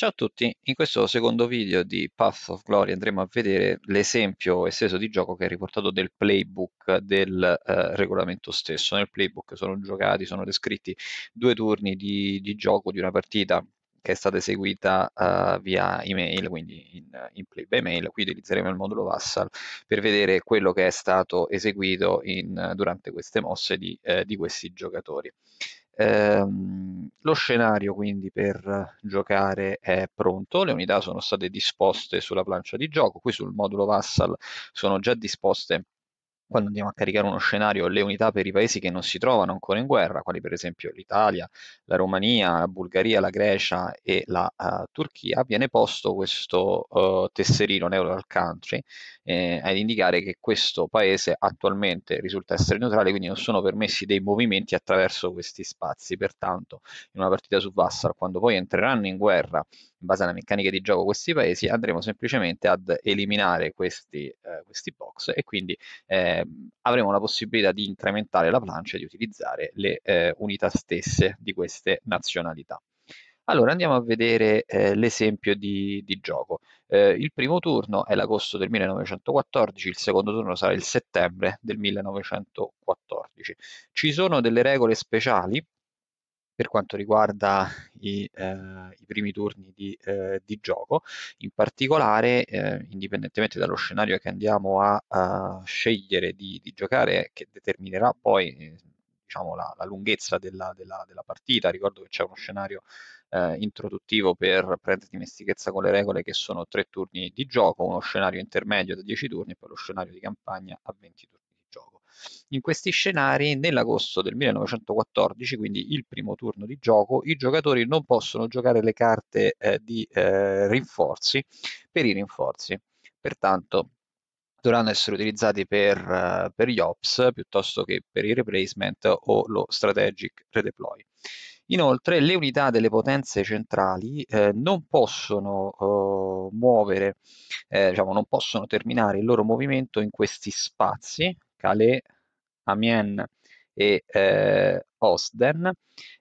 Ciao a tutti, in questo secondo video di Path of Glory andremo a vedere l'esempio esteso di gioco che è riportato nel playbook del eh, regolamento stesso. Nel playbook sono giocati, sono descritti due turni di, di gioco di una partita che è stata eseguita uh, via email, quindi in, in, play by mail. Qui utilizzeremo il modulo Vassal per vedere quello che è stato eseguito in, durante queste mosse di, eh, di questi giocatori. Ehm, lo scenario quindi per giocare è pronto, le unità sono state disposte sulla plancia di gioco, qui sul modulo Vassal sono già disposte quando andiamo a caricare uno scenario le unità per i paesi che non si trovano ancora in guerra, quali per esempio l'Italia, la Romania, la Bulgaria, la Grecia e la uh, Turchia, viene posto questo uh, tesserino neutral Country eh, ad indicare che questo paese attualmente risulta essere neutrale, quindi non sono permessi dei movimenti attraverso questi spazi. Pertanto in una partita su Vassar, quando poi entreranno in guerra in base alla meccanica di gioco questi paesi, andremo semplicemente ad eliminare questi, eh, questi box e quindi eh, avremo la possibilità di incrementare la plancia e di utilizzare le eh, unità stesse di queste nazionalità. Allora andiamo a vedere eh, l'esempio di, di, gioco. Eh, il primo turno è l'agosto del 1914, il secondo turno sarà il settembre del 1914. Ci sono delle regole speciali per quanto riguarda i, eh, i primi turni di, eh, di, gioco. In particolare, eh, indipendentemente dallo scenario che andiamo a, a scegliere di, di, giocare, che determinerà poi eh, diciamo, la, la, lunghezza della, della, della, partita, ricordo che c'è uno scenario eh, introduttivo per prendere dimestichezza con le regole che sono tre turni di gioco, uno scenario intermedio da 10 turni e poi lo scenario di campagna a 20 turni in questi scenari, nell'agosto del 1914, quindi il primo turno di gioco, i giocatori non possono giocare le carte eh, di eh, rinforzi per i rinforzi. Pertanto dovranno essere utilizzati per, eh, per gli ops piuttosto che per il replacement o lo strategic redeploy. Inoltre le unità delle potenze centrali eh, non possono eh, muovere, eh, diciamo, non possono terminare il loro movimento in questi spazi Calais, Amiens e eh, Osden,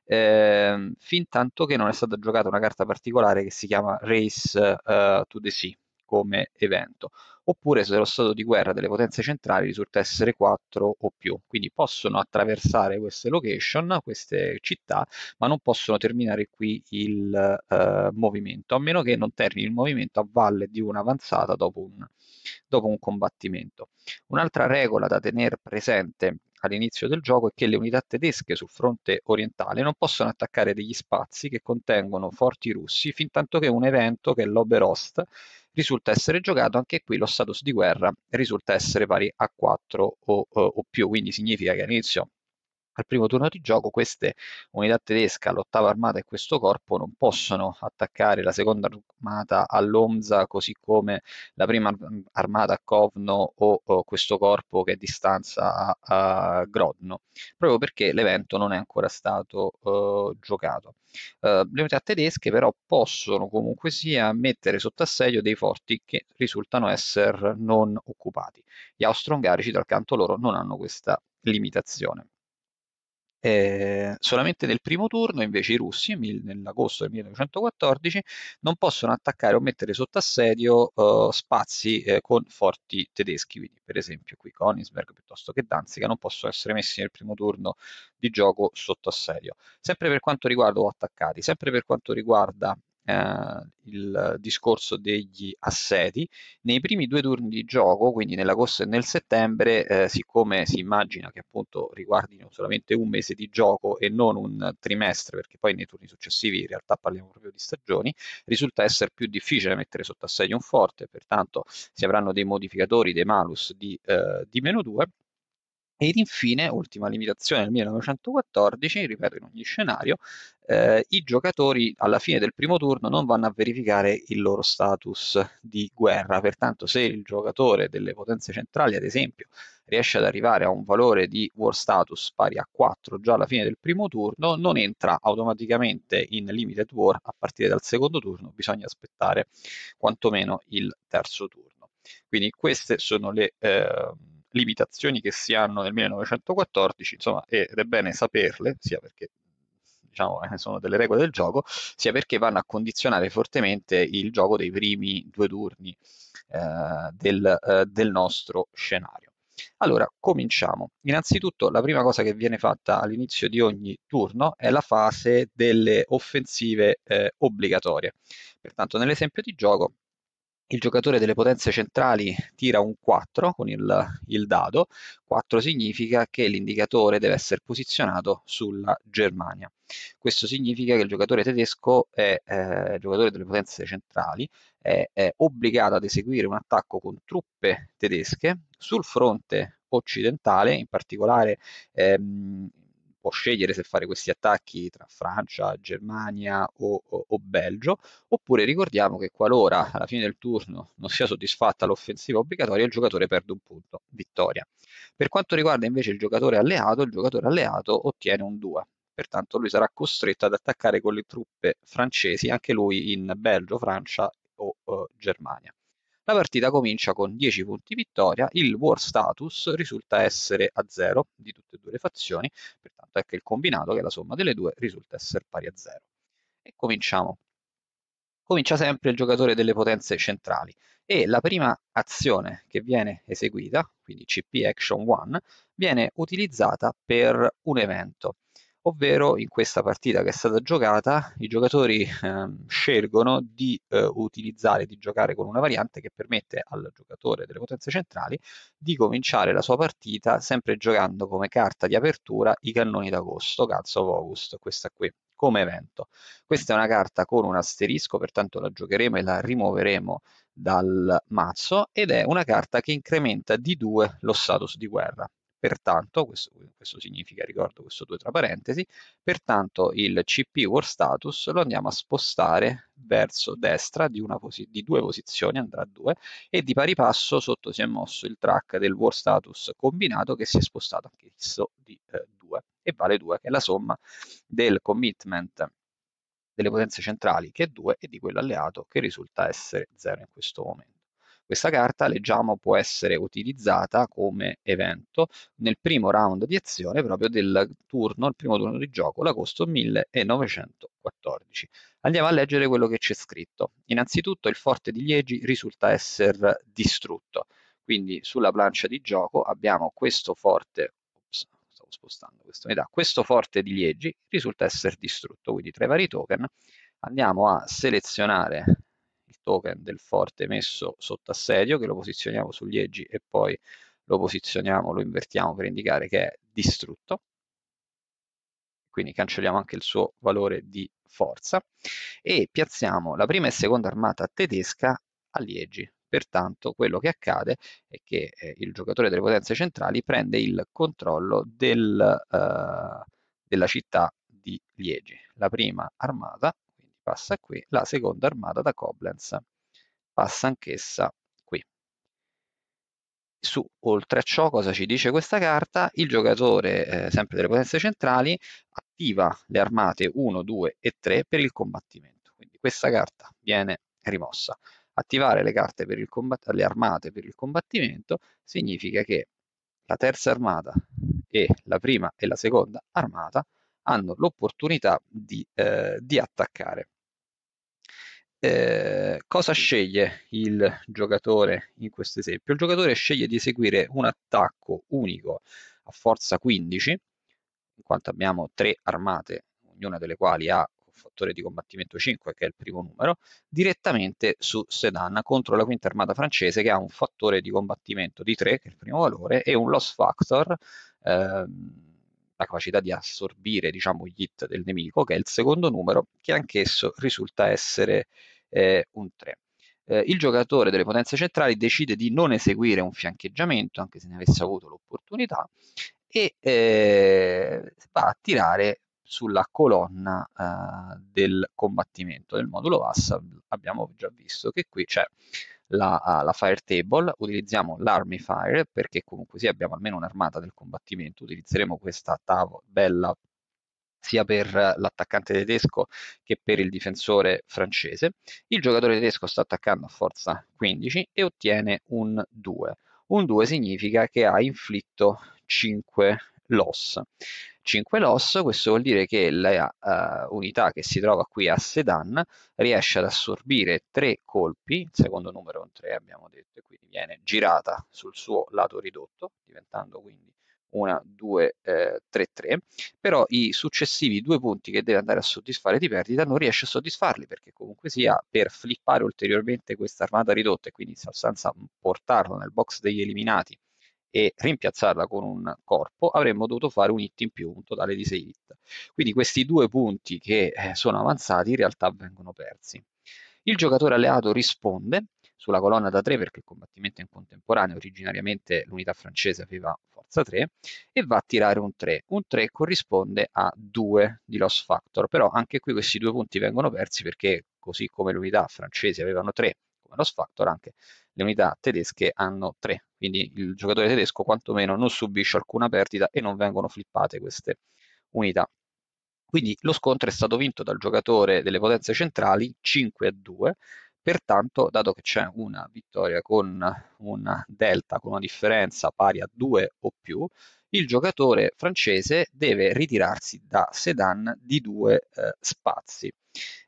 eh, fin tanto che non è stata giocata una carta particolare che si chiama Race uh, to the Sea come evento oppure se lo stato di guerra delle potenze centrali risulta essere 4 o più. Quindi possono attraversare queste location, queste città, ma non possono terminare qui il eh, movimento, a meno che non termini il movimento a valle di un'avanzata dopo un, dopo un combattimento. Un'altra regola da tenere presente all'inizio del gioco è che le unità tedesche sul fronte orientale non possono attaccare degli spazi che contengono forti russi fin tanto che un evento che è l'Oberost risulta essere giocato, anche qui lo status di guerra risulta essere pari a 4 o, o, eh, o più, quindi significa che all'inizio al primo turno di gioco queste unità tedesche, all'ottava armata e questo corpo non possono attaccare la seconda armata all'Omza così come la prima armata a Kovno o, o questo corpo che è distanza a, a, Grodno, proprio perché l'evento non è ancora stato uh, giocato. Uh, le unità tedesche però possono comunque sia mettere sotto assedio dei forti che risultano essere non occupati. Gli austro-ungarici dal canto loro non hanno questa limitazione. Eh, solamente nel primo turno invece i russi, mil, nell'agosto del 1914, non possono attaccare o mettere sotto assedio eh, spazi eh, con forti tedeschi, quindi per esempio qui Königsberg piuttosto che Danzica non possono essere messi nel primo turno di gioco sotto assedio. Sempre per quanto riguarda o attaccati, sempre per quanto riguarda eh, il discorso degli assedi. Nei primi due turni di gioco, quindi nell'agosto e nel settembre, eh, siccome si immagina che appunto riguardino solamente un mese di gioco e non un trimestre, perché poi nei turni successivi in realtà parliamo proprio di stagioni, risulta essere più difficile mettere sotto assedio un forte, pertanto si avranno dei modificatori, dei malus di, eh, di meno 2 ed infine, ultima limitazione del 1914, ripeto in ogni scenario, eh, i giocatori alla fine del primo turno non vanno a verificare il loro status di guerra, pertanto se il giocatore delle potenze centrali, ad esempio, riesce ad arrivare a un valore di war status pari a 4 già alla fine del primo turno, non entra automaticamente in limited war a partire dal secondo turno, bisogna aspettare quantomeno il terzo turno. Quindi queste sono le... Eh, limitazioni che si hanno nel 1914, insomma, ed è bene saperle, sia perché diciamo, eh, sono delle regole del gioco, sia perché vanno a condizionare fortemente il gioco dei primi due turni eh, del, eh, del nostro scenario. Allora, cominciamo. Innanzitutto, la prima cosa che viene fatta all'inizio di ogni turno è la fase delle offensive eh, obbligatorie. Pertanto, nell'esempio di gioco, il giocatore delle potenze centrali tira un 4 con il, il, dado, 4 significa che l'indicatore deve essere posizionato sulla Germania. Questo significa che il giocatore tedesco, è, eh, giocatore delle potenze centrali, è, è obbligato ad eseguire un attacco con truppe tedesche sul fronte occidentale, in particolare ehm, può scegliere se fare questi attacchi tra Francia, Germania o, o, o Belgio, oppure ricordiamo che qualora alla fine del turno non sia soddisfatta l'offensiva obbligatoria il giocatore perde un punto, vittoria. Per quanto riguarda invece il giocatore alleato, il giocatore alleato ottiene un 2, pertanto lui sarà costretto ad attaccare con le truppe francesi, anche lui in Belgio, Francia o eh, Germania. La partita comincia con 10 punti vittoria, il war status risulta essere a 0 di tutte e due le fazioni, pertanto anche ecco il combinato, che è la somma delle due, risulta essere pari a 0. E cominciamo. Comincia sempre il giocatore delle potenze centrali e la prima azione che viene eseguita, quindi CP Action 1, viene utilizzata per un evento ovvero in questa partita che è stata giocata i giocatori eh, scelgono di eh, utilizzare, di giocare con una variante che permette al giocatore delle potenze centrali di cominciare la sua partita sempre giocando come carta di apertura i cannoni d'agosto, cazzo of August, questa qui come evento. Questa è una carta con un asterisco, pertanto la giocheremo e la rimuoveremo dal mazzo ed è una carta che incrementa di 2 lo status di guerra. Pertanto, questo, questo significa, ricordo questo 2 tra parentesi, pertanto il CP War Status lo andiamo a spostare verso destra di, di due posizioni, andrà a due, e di pari passo sotto si è mosso il track del War Status combinato che si è spostato anche esso di 2 eh, e vale 2 che è la somma del commitment delle potenze centrali che è 2 e di quello alleato che risulta essere 0 in questo momento. Questa carta, leggiamo, può essere utilizzata come evento nel primo round di azione proprio del turno, il primo turno di gioco, l'agosto 1914. Andiamo a leggere quello che c'è scritto. Innanzitutto il forte di Liegi risulta essere distrutto, quindi sulla plancia di gioco abbiamo questo forte spostando questa unità, questo forte di Liegi risulta essere distrutto, quindi tra i vari token andiamo a selezionare token del forte messo sotto assedio, che lo posizioniamo sugli edgi e poi lo posizioniamo, lo invertiamo per indicare che è distrutto. Quindi cancelliamo anche il suo valore di forza e piazziamo la prima e seconda armata tedesca a Liegi. Pertanto quello che accade è che eh, il giocatore delle potenze centrali prende il controllo del, eh, della città di Liegi. La prima armata passa qui, la seconda armata da Koblenz passa anch'essa qui. Su, oltre a ciò, cosa ci dice questa carta? Il giocatore, eh, sempre delle potenze centrali, attiva le armate 1, 2 e 3 per il combattimento. Quindi questa carta viene rimossa. Attivare le, carte per il combat- le armate per il combattimento significa che la terza armata e la prima e la seconda armata hanno l'opportunità di, eh, di attaccare. Eh, cosa sceglie il giocatore in questo esempio? Il giocatore sceglie di eseguire un attacco unico a forza 15, in quanto abbiamo tre armate, ognuna delle quali ha un fattore di combattimento 5, che è il primo numero, direttamente su Sedan contro la quinta armata francese che ha un fattore di combattimento di 3, che è il primo valore, e un loss factor. Ehm, la capacità di assorbire diciamo, gli hit del nemico, che è il secondo numero, che anch'esso risulta essere eh, un 3. Eh, il giocatore delle potenze centrali decide di non eseguire un fiancheggiamento, anche se ne avesse avuto l'opportunità, e eh, va a tirare sulla colonna eh, del combattimento del modulo VAS. Abbiamo già visto che qui c'è la, la Table, utilizziamo l'Army Fire perché comunque sì, abbiamo almeno un'armata del combattimento, utilizzeremo questa tabella sia per l'attaccante tedesco che per il difensore francese. Il giocatore tedesco sta attaccando a forza 15 e ottiene un 2. Un 2 significa che ha inflitto 5 loss. 5 loss, questo vuol dire che la uh, unità che si trova qui a Sedan riesce ad assorbire 3 colpi, il secondo numero è un 3 abbiamo detto, e quindi viene girata sul suo lato ridotto, diventando quindi una 2 eh, 3 3 però i successivi due punti che deve andare a soddisfare di perdita non riesce a soddisfarli perché comunque sia per flippare ulteriormente questa armata ridotta e quindi in sostanza portarlo nel box degli eliminati e rimpiazzarla con un corpo, avremmo dovuto fare un hit in più, un totale di 6 hit. Quindi questi due punti che eh, sono avanzati in realtà vengono persi. Il giocatore alleato risponde sulla colonna da 3 perché il combattimento è in contemporaneo, originariamente l'unità francese aveva forza 3 e va a tirare un 3. Un 3 corrisponde a 2 di loss factor, però anche qui questi due punti vengono persi perché così come le unità francesi avevano 3 come loss factor, anche le unità tedesche hanno 3 quindi il giocatore tedesco quantomeno non subisce alcuna perdita e non vengono flippate queste unità. Quindi lo scontro è stato vinto dal giocatore delle potenze centrali 5 a 2, pertanto dato che c'è una vittoria con un delta, con una differenza pari a 2 o più, il giocatore francese deve ritirarsi da Sedan di due eh, spazi.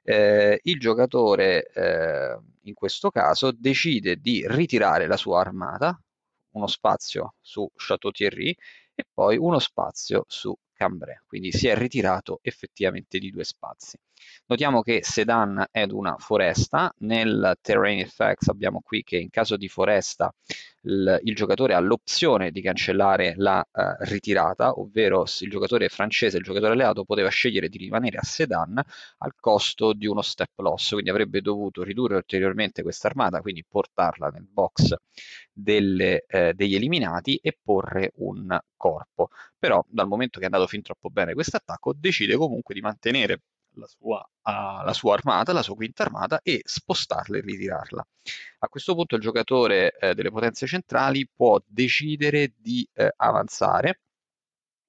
Eh, il giocatore eh, in questo caso decide di ritirare la sua armata uno spazio su Chateau Thierry e poi uno spazio su Cambrai, quindi si è ritirato effettivamente di due spazi. Notiamo che Sedan è una foresta, nel terrain effects abbiamo qui che in caso di foresta il, il giocatore ha l'opzione di cancellare la uh, ritirata, ovvero il giocatore francese, il giocatore alleato poteva scegliere di rimanere a Sedan al costo di uno step loss, quindi avrebbe dovuto ridurre ulteriormente questa armata, quindi portarla nel box delle, eh, degli eliminati e porre un corpo. Però dal momento che è andato fin troppo bene questo attacco decide comunque di mantenere la sua, uh, la sua, armata, la sua quinta armata e spostarla e ritirarla. A questo punto il giocatore eh, delle potenze centrali può decidere di eh, avanzare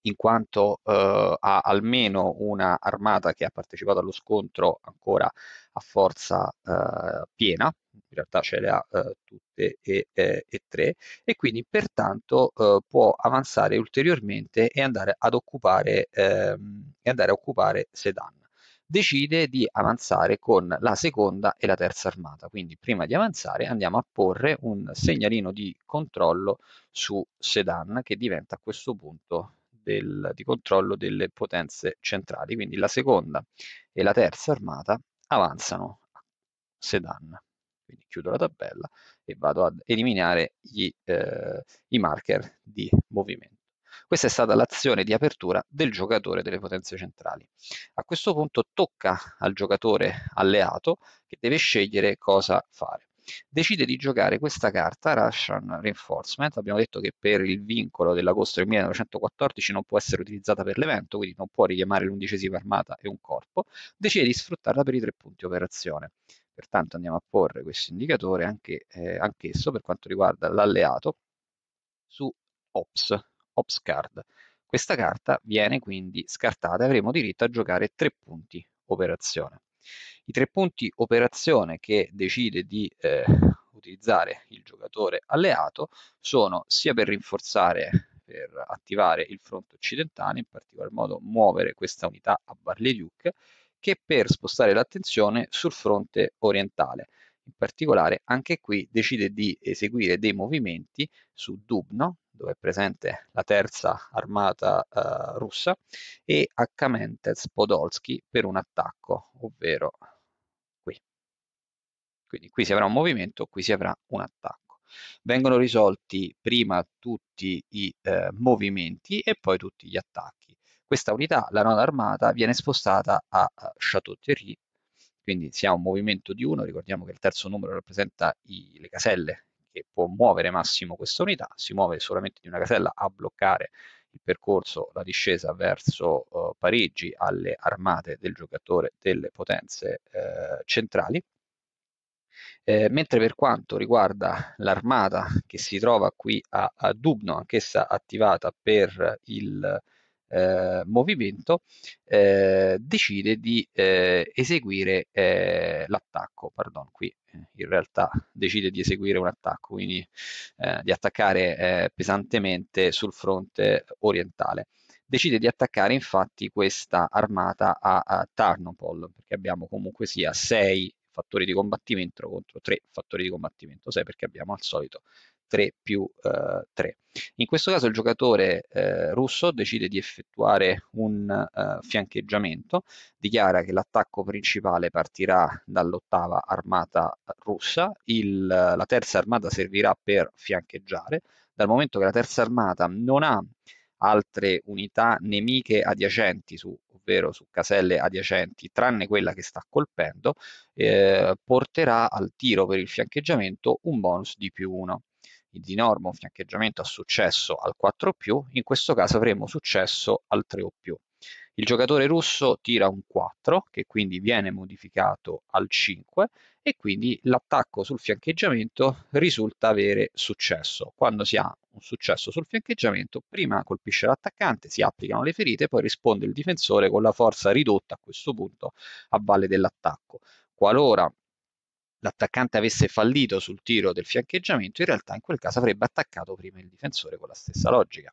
in quanto eh, ha almeno una armata che ha partecipato allo scontro ancora a forza eh, piena, in realtà ce le ha eh, tutte e, eh, e, tre e quindi pertanto eh, può avanzare ulteriormente e andare ad occupare, ehm, e andare a occupare Sedan decide di avanzare con la seconda e la terza armata. Quindi prima di avanzare andiamo a porre un segnalino di controllo su Sedan che diventa a questo punto del, di controllo delle potenze centrali. Quindi la seconda e la terza armata avanzano a Sedan. Quindi chiudo la tabella e vado ad eliminare gli, eh, i marker di movimento. Questa è stata l'azione di apertura del giocatore delle potenze centrali. A questo punto tocca al giocatore alleato che deve scegliere cosa fare decide di giocare questa carta, Russian Reinforcement. Abbiamo detto che per il vincolo dell'agosto del 1914 non può essere utilizzata per l'evento, quindi non può richiamare l'undicesima armata e un corpo. Decide di sfruttarla per i tre punti operazione. Pertanto andiamo a porre questo indicatore anche, eh, anch'esso per quanto riguarda l'alleato su Ops, Ops Card. Questa carta viene quindi scartata e avremo diritto a giocare tre punti operazione. I tre punti operazione che decide di eh, utilizzare il giocatore alleato sono sia per rinforzare per attivare il fronte occidentale, in particolar modo muovere questa unità a Barley Duke, che per spostare l'attenzione sul fronte orientale. In particolare anche qui decide di eseguire dei movimenti su Dubno, dove è presente la terza armata eh, russa, e a Kamentez podolsky per un attacco, ovvero qui. Quindi qui si avrà un movimento, qui si avrà un attacco. Vengono risolti prima tutti i eh, movimenti e poi tutti gli attacchi. Questa unità, la nona armata, viene spostata a eh, Chateau thierry quindi si ha un movimento di uno, ricordiamo che il terzo numero rappresenta i, le caselle che può muovere massimo questa unità, si muove solamente di una casella a bloccare il percorso, la discesa verso uh, Parigi alle armate del giocatore delle potenze eh, centrali. Eh, mentre per quanto riguarda l'armata che si trova qui a, a Dubno, anch'essa attivata per il eh, movimento, eh, decide di eh, eseguire eh, l'attacco, pardon, qui eh, in realtà decide di eseguire un attacco, quindi eh, di attaccare pesantemente sul fronte orientale. Decide di attaccare infatti questa armata a, a Tarnopol, perché abbiamo comunque sia 6 fattori di combattimento contro 3 fattori di combattimento, 6 perché abbiamo al solito 3 più eh, 3. In questo caso il giocatore eh, russo decide di effettuare un eh, fiancheggiamento, dichiara che l'attacco principale partirà dall'ottava armata russa, il, la terza armata servirà per fiancheggiare, dal momento che la terza armata non ha altre unità nemiche adiacenti, su, ovvero su caselle adiacenti, tranne quella che sta colpendo, eh, porterà al tiro per il fiancheggiamento un bonus di più 1 di norma un fiancheggiamento ha successo al 4 più, in questo caso avremo successo al 3 o più. Il giocatore russo tira un 4 che quindi viene modificato al 5 e quindi l'attacco sul fiancheggiamento risulta avere successo. Quando si ha un successo sul fiancheggiamento, prima colpisce l'attaccante, si applicano le ferite, poi risponde il difensore con la forza ridotta a questo punto a valle dell'attacco. Qualora l'attaccante avesse fallito sul tiro del fiancheggiamento, in realtà in quel caso avrebbe attaccato prima il difensore con la stessa logica.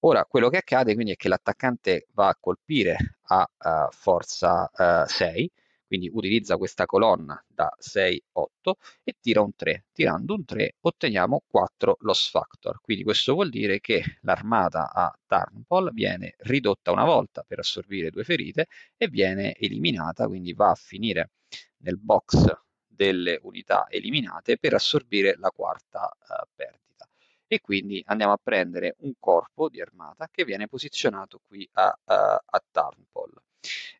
Ora, quello che accade quindi è che l'attaccante va a colpire a uh, forza uh, eh, 6, quindi utilizza questa colonna da 6, 8 e tira un 3. Tirando un 3 otteniamo 4 loss factor, quindi questo vuol dire che l'armata a Tarnpol viene ridotta una volta per assorbire due ferite e viene eliminata, quindi va a finire nel box delle unità eliminate per assorbire la quarta eh, perdita. E quindi andiamo a prendere un corpo di armata che viene posizionato qui a, a, eh, a Tarnpol.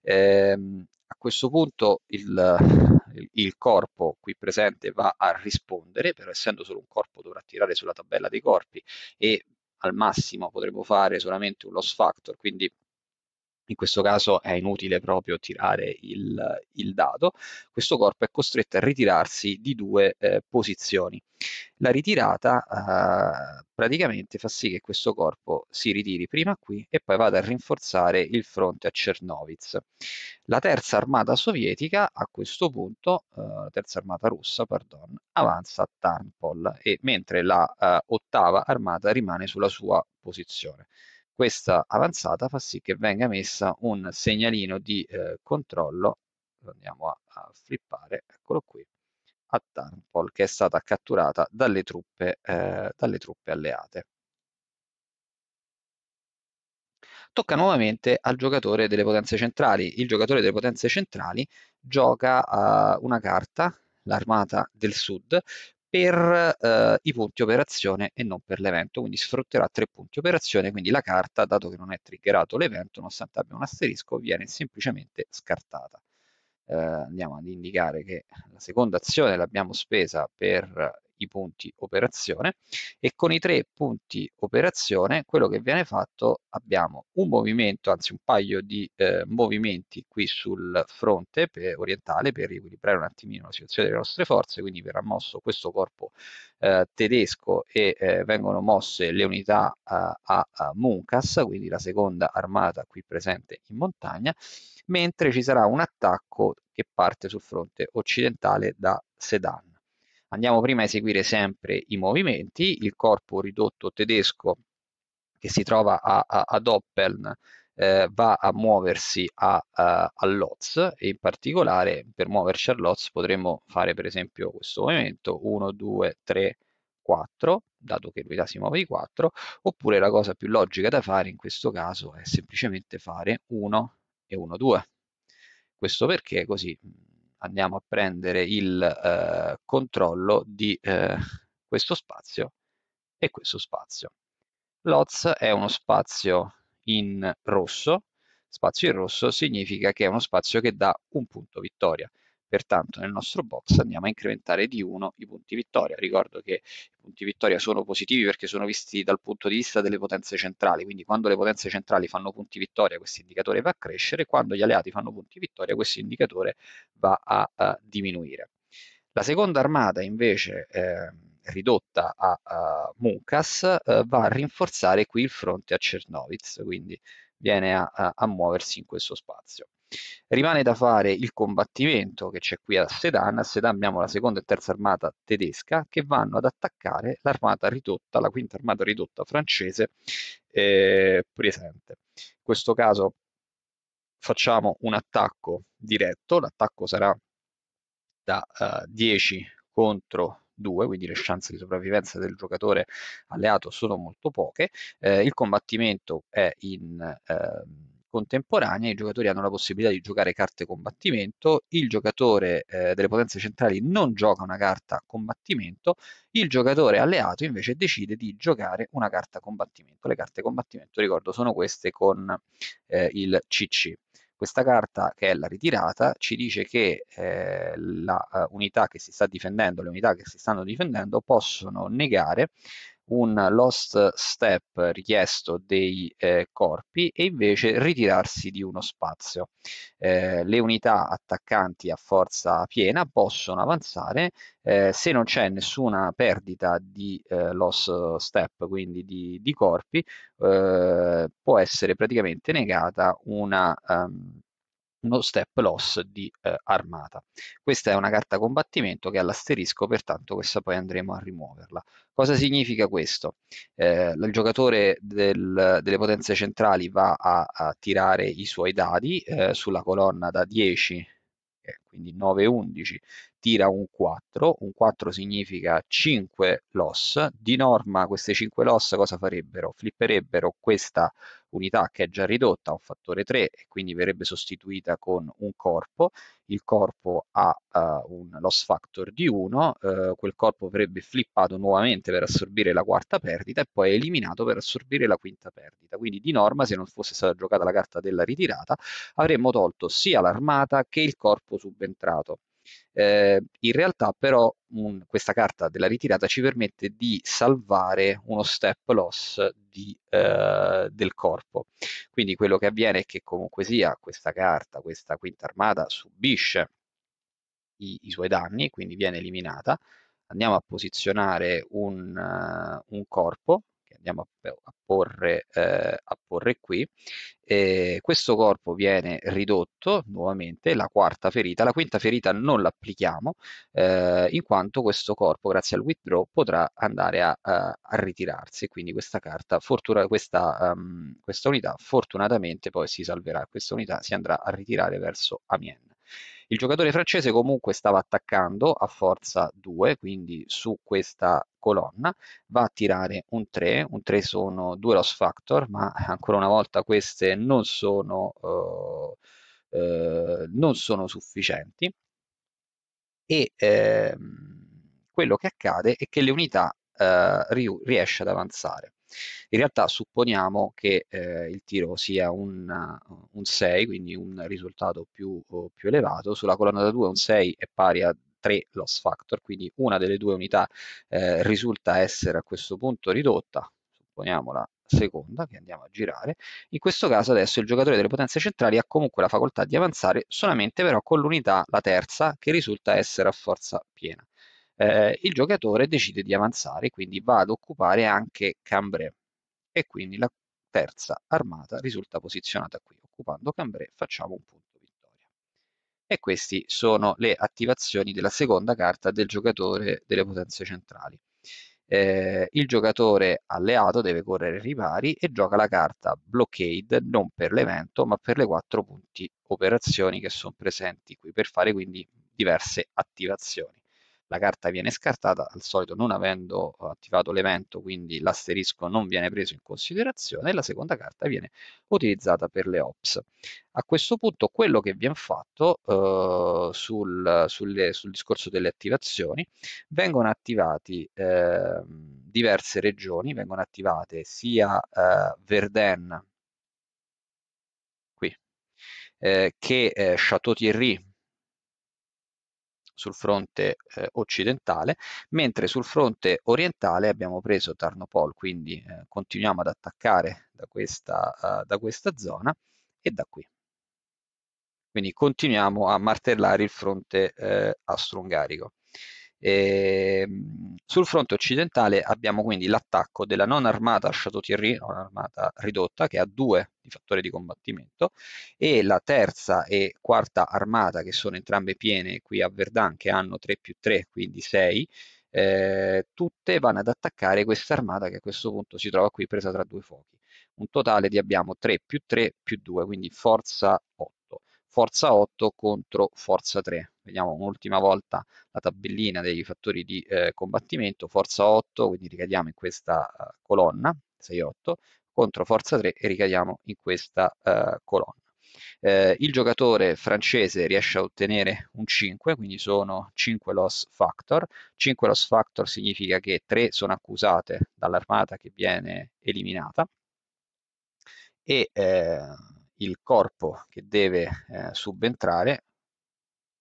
Ehm, a questo punto il, il, corpo qui presente va a rispondere, però essendo solo un corpo dovrà tirare sulla tabella dei corpi e al massimo potremo fare solamente un loss factor, quindi in questo caso è inutile proprio tirare il, il dado, questo corpo è costretto a ritirarsi di due eh, posizioni. La ritirata eh, praticamente fa sì che questo corpo si ritiri prima qui e poi vada a rinforzare il fronte a Cernovitz. La terza armata sovietica a questo punto, eh, la terza armata russa, pardon, avanza a Tarnpol e mentre la eh, ottava armata rimane sulla sua posizione questa avanzata fa sì che venga messa un segnalino di eh, controllo, andiamo a, a flippare, eccolo qui, a Tarnpol che è stata catturata dalle truppe, eh, dalle truppe alleate. Tocca nuovamente al giocatore delle potenze centrali. Il giocatore delle potenze centrali gioca eh, una carta, l'armata del sud, per eh, i punti operazione e non per l'evento, quindi sfrutterà tre punti operazione, quindi la carta, dato che non è triggerato l'evento, nonostante abbia un asterisco, viene semplicemente scartata. Eh, andiamo ad indicare che la seconda azione l'abbiamo spesa per i punti operazione e con i tre punti operazione quello che viene fatto abbiamo un movimento, anzi un paio di eh, movimenti qui sul fronte per, orientale per riequilibrare un attimino la situazione delle nostre forze, quindi verrà mosso questo corpo eh, tedesco e eh, vengono mosse le unità a, a, a Muncas, quindi la seconda armata qui presente in montagna, mentre ci sarà un attacco che parte sul fronte occidentale da Sedan. Andiamo prima a eseguire sempre i movimenti, il corpo ridotto tedesco che si trova a, a, ad Oppeln eh, va a muoversi a, a, a Lotz e in particolare per muoverci a Lotz potremmo fare per esempio questo movimento 1, 2, 3, 4 dato che l'unità si muove di 4 oppure la cosa più logica da fare in questo caso è semplicemente fare 1 e 1, 2 questo perché così andiamo a prendere il eh, controllo di eh, questo spazio e questo spazio. Lots è uno spazio in rosso, spazio in rosso significa che è uno spazio che dà un punto vittoria. Pertanto nel nostro box andiamo a incrementare di 1 i punti vittoria. Ricordo che i punti vittoria sono positivi perché sono visti dal punto di vista delle potenze centrali, quindi quando le potenze centrali fanno punti vittoria questo indicatore va a crescere, quando gli alleati fanno punti vittoria questo indicatore va a, a diminuire. La seconda armata invece... Eh, ridotta a, a Muncas eh, va a rinforzare qui il fronte a Cernovic, quindi viene a, a, a muoversi in questo spazio. Rimane da fare il combattimento che c'è qui a Sedan. A Sedan abbiamo la seconda e terza armata tedesca che vanno ad attaccare l'armata ridotta, la quinta armata ridotta francese eh, presente. In questo caso facciamo un attacco diretto, l'attacco sarà da uh, eh, 10 contro 2, quindi le chance di sopravvivenza del giocatore alleato sono molto poche, eh, il combattimento è in... Uh, contemporanea i giocatori hanno la possibilità di giocare carte combattimento, il giocatore eh, delle potenze centrali non gioca una carta combattimento, il giocatore alleato invece decide di giocare una carta combattimento. Le carte combattimento, ricordo, sono queste con eh, il CC. Questa carta, che è la ritirata, ci dice che eh, la uh, unità che si sta difendendo, le unità che si stanno difendendo, possono negare un lost step richiesto dei eh, corpi e invece ritirarsi di uno spazio. Eh, le unità attaccanti a forza piena possono avanzare eh, se non c'è nessuna perdita di eh, lost step, quindi di, di corpi, eh, può essere praticamente negata una... Um, uno step loss di eh, armata. Questa è una carta combattimento che ha l'asterisco, pertanto questa poi andremo a rimuoverla. Cosa significa questo? Eh, il giocatore del, delle potenze centrali va a, a tirare i suoi dadi eh, sulla colonna da 10, eh, quindi 9-11, tira un 4, un 4 significa 5 loss, di norma queste 5 loss cosa farebbero? Flipperebbero questa unità che è già ridotta a un fattore 3 e quindi verrebbe sostituita con un corpo, il corpo ha uh, un loss factor di 1, uh, eh, quel corpo verrebbe flippato nuovamente per assorbire la quarta perdita e poi eliminato per assorbire la quinta perdita, quindi di norma se non fosse stata giocata la carta della ritirata avremmo tolto sia l'armata che il corpo subentrato eh, in realtà però un, questa carta della ritirata ci permette di salvare uno step loss di, eh, del corpo. Quindi quello che avviene è che comunque sia questa carta, questa quinta armata, subisce i, i suoi danni, quindi viene eliminata. Andiamo a posizionare un, uh, un corpo che andiamo a, a, porre, eh, a porre, qui. Eh, questo corpo viene ridotto nuovamente, la quarta ferita, la quinta ferita non l'applichiamo eh, in quanto questo corpo grazie al withdraw potrà andare a, a ritirarsi, quindi questa carta, fortuna, questa, um, questa unità fortunatamente poi si salverà, questa unità si andrà a ritirare verso Amiens. Il giocatore francese comunque stava attaccando a forza 2, quindi su questa colonna va a tirare un 3, un 3 sono due loss factor, ma ancora una volta queste non sono, eh, eh, non sono sufficienti e eh, quello che accade è che le unità eh, riesce ad avanzare. In realtà supponiamo che eh, il tiro sia un, eh, un, 6, quindi un risultato più, più elevato, sulla colonna da 2 un 6 è pari a 3 loss factor, quindi una delle due unità eh, risulta essere a questo punto ridotta, supponiamo la seconda che andiamo a girare, in questo caso adesso il giocatore delle potenze centrali ha comunque la facoltà di avanzare solamente però con l'unità, la terza, che risulta essere a forza piena eh, il giocatore decide di avanzare, quindi va ad occupare anche Cambrai e quindi la terza armata risulta posizionata qui. Occupando Cambrai facciamo un punto vittoria. E queste sono le attivazioni della seconda carta del giocatore delle potenze centrali. Eh, il giocatore alleato deve correre ai ripari e gioca la carta blockade non per l'evento ma per le quattro punti operazioni che sono presenti qui per fare quindi diverse attivazioni la carta viene scartata, al solito non avendo attivato l'evento, quindi l'asterisco non viene preso in considerazione e la seconda carta viene utilizzata per le ops. A questo punto quello che viene fatto eh, sul, sulle, sul, discorso delle attivazioni, vengono attivate eh, diverse regioni, vengono attivate sia eh, Verden qui, eh, che eh, Chateau Thierry sul fronte eh, occidentale, mentre sul fronte orientale abbiamo preso Tarnopol, quindi eh, continuiamo ad attaccare da questa, uh, da questa zona e da qui. Quindi continuiamo a martellare il fronte eh, austro-ungarico. E, ehm, sul fronte occidentale abbiamo quindi l'attacco della non armata Chateau Thierry, un'armata ridotta, che ha due di fattore di combattimento, e la terza e quarta armata, che sono entrambe piene qui a Verdun, che hanno 3 più 3, quindi 6, eh, tutte vanno ad attaccare questa armata che a questo punto si trova qui presa tra due fuochi. Un totale di abbiamo 3 più 3 più 2, quindi forza 8. Forza 8 contro Forza 3. Vediamo un'ultima volta la tabellina dei fattori di eh, combattimento, Forza 8, quindi ricadiamo in questa eh, colonna, 6-8, contro Forza 3 e ricadiamo in questa eh, colonna. Eh, il giocatore francese riesce a ottenere un 5, quindi sono 5 loss factor. 5 loss factor significa che 3 sono accusate dall'armata che viene eliminata e eh, il corpo che deve eh, subentrare,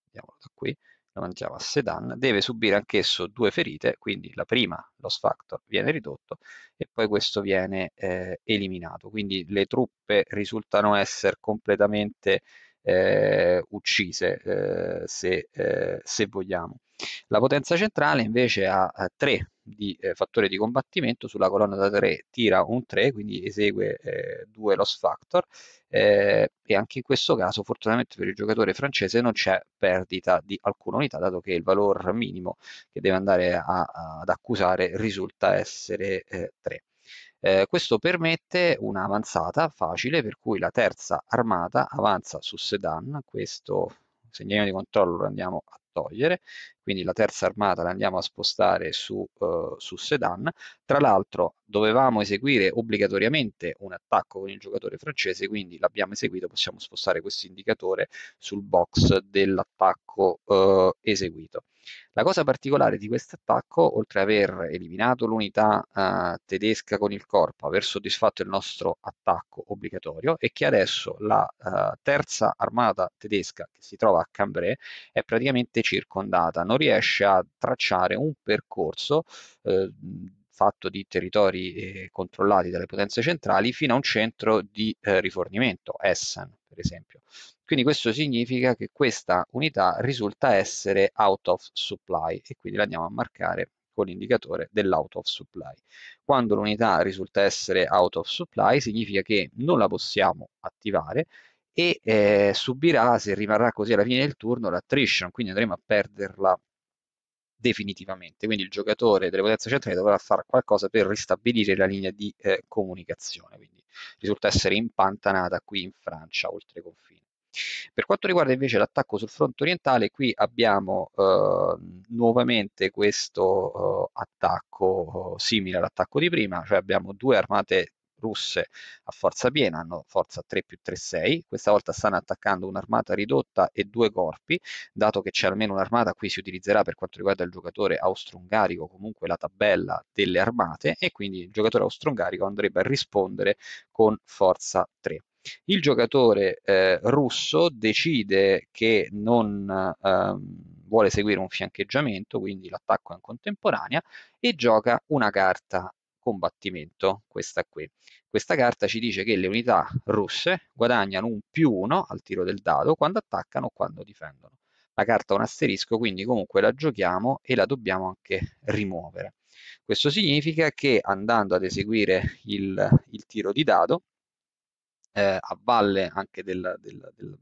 vediamolo da qui, lo mangiava a Sedan, deve subire anch'esso due ferite, quindi la prima, lo sfactor, viene ridotto e poi questo viene eh, eliminato. Quindi le truppe risultano essere completamente eh, uccise, eh, se, eh, se vogliamo. La potenza centrale invece ha eh, tre di eh, fattore di combattimento, sulla colonna da 3 tira un 3, quindi esegue eh, loss factor eh, e anche in questo caso fortunatamente per il giocatore francese non c'è perdita di alcuna unità, dato che il valore minimo che deve andare a, a, ad accusare risulta essere 3. Eh, eh, questo permette un'avanzata facile per cui la terza armata avanza su sedan, questo segnale di controllo lo andiamo a togliere, quindi la terza armata la andiamo a spostare su, uh, su Sedan. Tra l'altro dovevamo eseguire obbligatoriamente un attacco con il giocatore francese, quindi l'abbiamo eseguito, possiamo spostare questo indicatore sul box dell'attacco uh, eseguito. La cosa particolare di questo attacco, oltre ad aver eliminato l'unità uh, tedesca con il corpo, aver soddisfatto il nostro attacco obbligatorio, è che adesso la uh, terza armata tedesca che si trova a Cambrai è praticamente circondata, non riesce a tracciare un percorso eh, fatto di territori eh, controllati dalle potenze centrali fino a un centro di eh, rifornimento, Essan per esempio. Quindi questo significa che questa unità risulta essere out of supply e quindi la andiamo a marcare con l'indicatore dell'out of supply. Quando l'unità risulta essere out of supply significa che non la possiamo attivare e eh, subirà, se rimarrà così alla fine del turno, l'attrition, quindi andremo a perderla definitivamente. Quindi il giocatore delle potenze centrali dovrà fare qualcosa per ristabilire la linea di eh, comunicazione, quindi risulta essere impantanata qui in Francia, oltre i confini. Per quanto riguarda invece l'attacco sul fronte orientale, qui abbiamo eh, nuovamente questo eh, attacco eh, simile all'attacco di prima, cioè abbiamo due armate russe a forza piena, hanno forza 3 più 3, 6, questa volta stanno attaccando un'armata ridotta e due corpi, dato che c'è almeno un'armata qui si utilizzerà per quanto riguarda il giocatore austro-ungarico comunque la tabella delle armate e quindi il giocatore austro-ungarico andrebbe a rispondere con forza 3 il giocatore eh, russo decide che non ehm, vuole seguire un fiancheggiamento, quindi l'attacco è in contemporanea, e gioca una carta combattimento, questa qui. Questa carta ci dice che le unità russe guadagnano un più uno al tiro del dado quando attaccano o quando difendono. La carta ha un asterisco, quindi comunque la giochiamo e la dobbiamo anche rimuovere. Questo significa che andando ad eseguire il, il tiro di dado, eh, a valle anche del, del, del,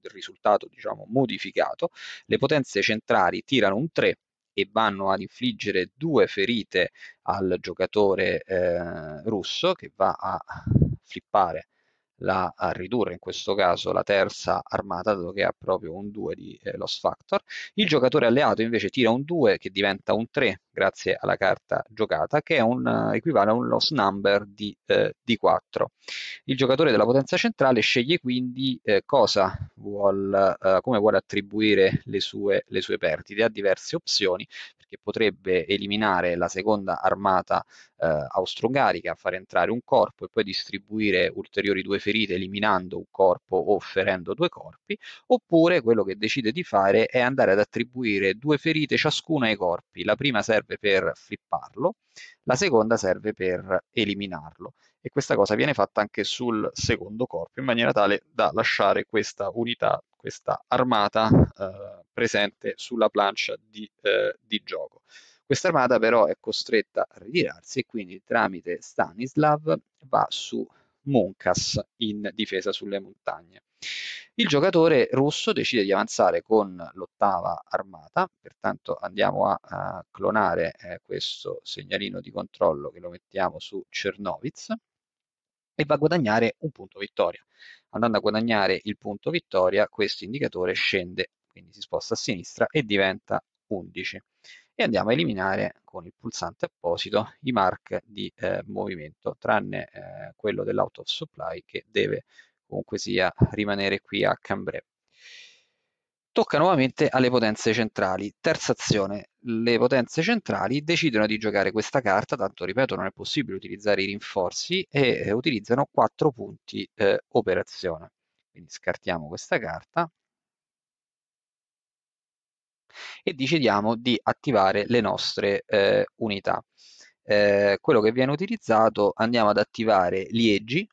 del risultato diciamo, modificato, le potenze centrali tirano un 3 e vanno ad infliggere due ferite al giocatore eh, russo che va a flippare la ridurre, in questo caso la terza armata, dato che ha proprio un 2 di eh, loss factor. Il giocatore alleato invece tira un 2 che diventa un 3 grazie alla carta giocata, che un, eh, equivale a un loss number di, eh, di, 4. Il giocatore della potenza centrale sceglie quindi eh, vuol, eh, come vuole attribuire le sue, le sue perdite, ha diverse opzioni, che potrebbe eliminare la seconda armata eh, austro-ungarica, fare entrare un corpo e poi distribuire ulteriori due ferite eliminando un corpo o ferendo due corpi, oppure quello che decide di fare è andare ad attribuire due ferite ciascuna ai corpi, la prima serve per flipparlo, la seconda serve per eliminarlo e questa cosa viene fatta anche sul secondo corpo in maniera tale da lasciare questa unità, questa armata eh, presente sulla plancia di, eh, di gioco. Questa armata però è costretta a ritirarsi e quindi tramite Stanislav va su Munkas in difesa sulle montagne. Il giocatore russo decide di avanzare con l'ottava armata, pertanto andiamo a, a clonare eh, questo segnalino di controllo che lo mettiamo su Cernovitz e va a guadagnare un punto vittoria. Andando a guadagnare il punto vittoria, questo indicatore scende, quindi si sposta a sinistra e diventa 11 e andiamo a eliminare con il pulsante apposito i mark di eh, movimento, tranne eh, quello dell'out of supply che deve comunque sia rimanere qui a Cambrai. Tocca nuovamente alle potenze centrali. Terza azione, le potenze centrali decidono di giocare questa carta, tanto ripeto non è possibile utilizzare i rinforzi e eh, utilizzano 4 punti eh, operazione. Quindi scartiamo questa carta e decidiamo di attivare le nostre eh, unità. Eh, quello che viene utilizzato andiamo ad attivare Liegi,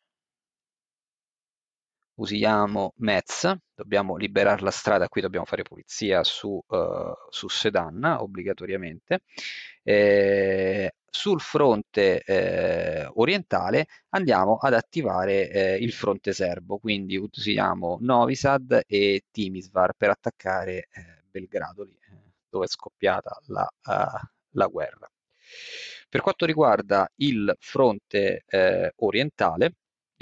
usiamo Metz, dobbiamo liberare la strada, qui dobbiamo fare pulizia su, uh, su Sedan obbligatoriamente. Eh, sul fronte eh, orientale andiamo ad attivare eh, il fronte serbo, quindi usiamo Novisad e Timisvar per attaccare eh, Belgrado, lì, eh, dove è scoppiata la, uh, la, guerra. Per quanto riguarda il fronte orientale,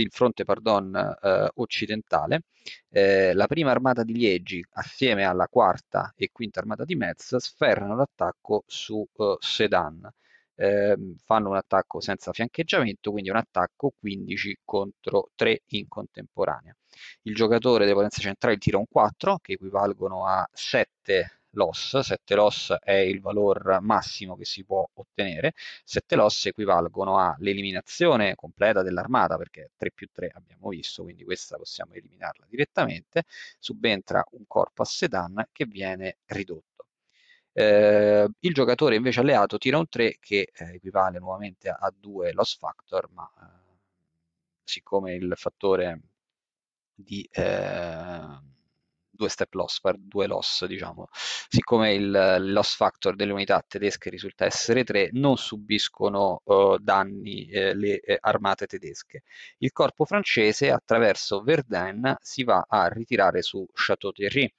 il fronte pardon, eh, occidentale, eh, la prima armata di Liegi assieme alla quarta e quinta armata di Metz sferrano l'attacco su eh, Sedan, ehm, fanno un attacco senza fiancheggiamento, quindi un attacco 15 contro 3 in contemporanea. Il giocatore delle potenze centrali tira un 4 che equivalgono a 7 loss, 7 loss è il valore massimo che si può ottenere, 7 loss equivalgono all'eliminazione completa dell'armata perché 3 più 3 abbiamo visto, quindi questa possiamo eliminarla direttamente, subentra un corpo a sedan che viene ridotto. Eh, il giocatore invece alleato tira un 3 che eh, equivale nuovamente a 2 loss factor, ma eh, siccome il fattore di eh, due step loss, per due loss diciamo. Siccome il loss factor delle unità tedesche risulta essere 3, non subiscono eh, danni eh, le eh, armate tedesche. Il corpo francese attraverso Verdun si va a ritirare su Chateau Thierry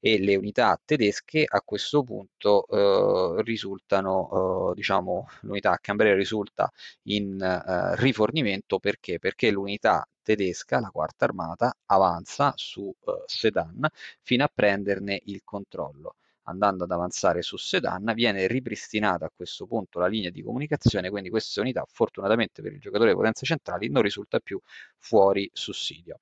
e le unità tedesche a questo punto eh, risultano, eh, diciamo, l'unità Cambrai risulta in eh, rifornimento perché? Perché l'unità tedesca, la quarta armata, avanza su eh, Sedan fino a prenderne il controllo andando ad avanzare su Sedan, viene ripristinata a questo punto la linea di comunicazione, quindi questa unità fortunatamente per il giocatore di potenze centrali non risulta più fuori sussidio.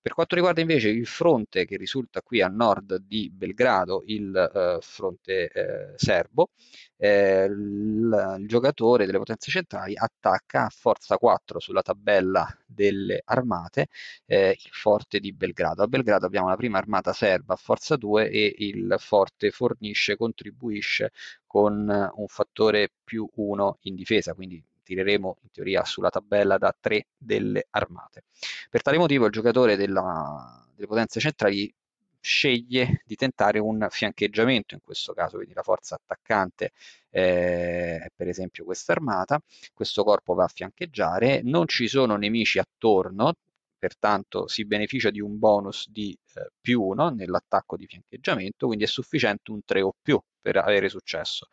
Per quanto riguarda invece il fronte che risulta qui a nord di Belgrado, il eh, fronte eh, serbo, eh, il, il giocatore delle potenze centrali attacca a forza 4 sulla tabella delle armate eh, il forte di Belgrado. A Belgrado abbiamo la prima armata serba a forza 2 e il forte forte fornisce, contribuisce con eh, un fattore più 1 in difesa, quindi tireremo in teoria sulla tabella da 3 delle armate. Per tale motivo il giocatore della, delle potenze centrali sceglie di tentare un fiancheggiamento in questo caso, quindi la forza attaccante eh, per esempio questa armata, questo corpo va a fiancheggiare, non ci sono nemici attorno, pertanto si beneficia di un bonus di eh, più 1 nell'attacco di fiancheggiamento, quindi è sufficiente un 3 o più per avere successo.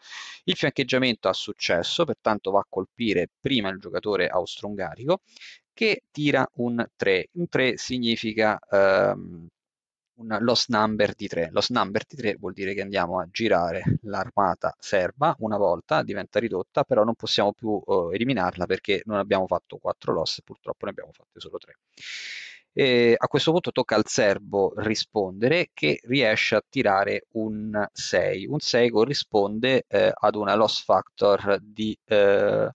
Il fiancheggiamento ha successo, pertanto va a colpire prima il giocatore austro-ungarico che tira un 3. Un 3 significa ehm, un loss number di 3. Loss number di 3 vuol dire che andiamo a girare l'armata serba una volta, diventa ridotta, però non possiamo più eh, eliminarla perché non abbiamo fatto 4 loss, purtroppo ne abbiamo fatte solo 3. E a questo punto tocca al serbo rispondere che riesce a tirare un 6. Un 6 corrisponde eh, ad una loss factor di, eh,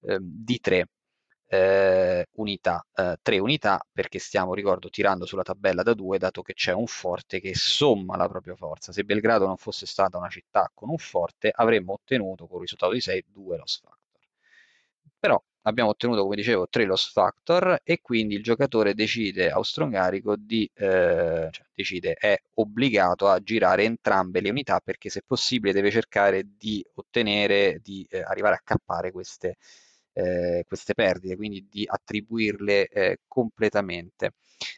ehm, di 3 eh, unità, eh, 3 unità, perché stiamo, ricordo, tirando sulla tabella da due, dato che c'è un forte che somma la propria forza. Se Belgrado non fosse stata una città con un forte, avremmo ottenuto con un risultato di 6, 2 loss factor. Però abbiamo ottenuto, come dicevo, 3 loss factor e quindi il giocatore decide austro-ungarico di, eh, cioè decide, è obbligato a girare entrambe le unità perché se possibile deve cercare di ottenere, di eh, arrivare a cappare queste eh, queste perdite, quindi di attribuirle eh, completamente.